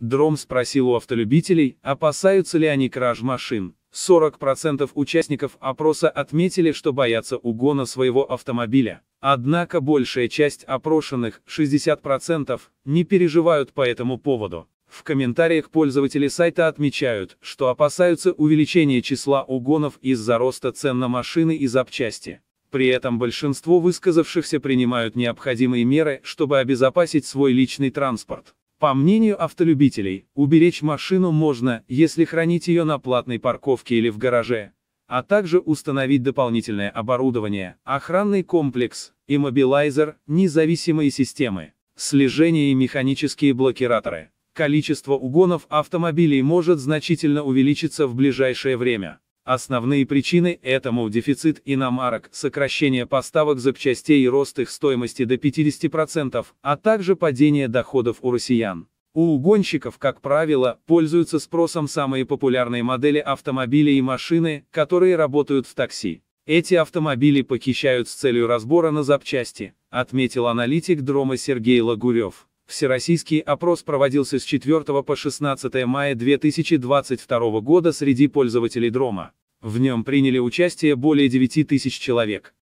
Дром спросил у автолюбителей, опасаются ли они краж машин. 40% участников опроса отметили, что боятся угона своего автомобиля. Однако большая часть опрошенных, 60%, не переживают по этому поводу. В комментариях пользователи сайта отмечают, что опасаются увеличения числа угонов из-за роста цен на машины и запчасти. При этом большинство высказавшихся принимают необходимые меры, чтобы обезопасить свой личный транспорт. По мнению автолюбителей, уберечь машину можно, если хранить ее на платной парковке или в гараже, а также установить дополнительное оборудование, охранный комплекс, иммобилайзер, независимые системы, слежение и механические блокираторы. Количество угонов автомобилей может значительно увеличиться в ближайшее время. Основные причины это этому – дефицит иномарок, сокращение поставок запчастей и рост их стоимости до 50%, а также падение доходов у россиян. У угонщиков, как правило, пользуются спросом самые популярные модели автомобилей и машины, которые работают в такси. Эти автомобили похищают с целью разбора на запчасти, отметил аналитик Дрома Сергей Лагурев. Всероссийский опрос проводился с 4 по 16 мая 2022 года среди пользователей Дрома. В нем приняли участие более 9 тысяч человек.